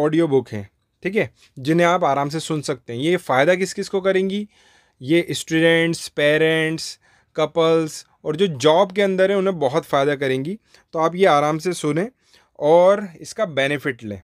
audio book हैं ठीक है जिन्हें आप आराम से सुन सकते हैं ये फ़ायदा किस किस को करेंगी ये स्टूडेंट्स पेरेंट्स कपल्स और जो जॉब के अंदर है उन्हें बहुत फ़ायदा करेंगी तो आप ये आराम से सुने और इसका बेनिफिट लें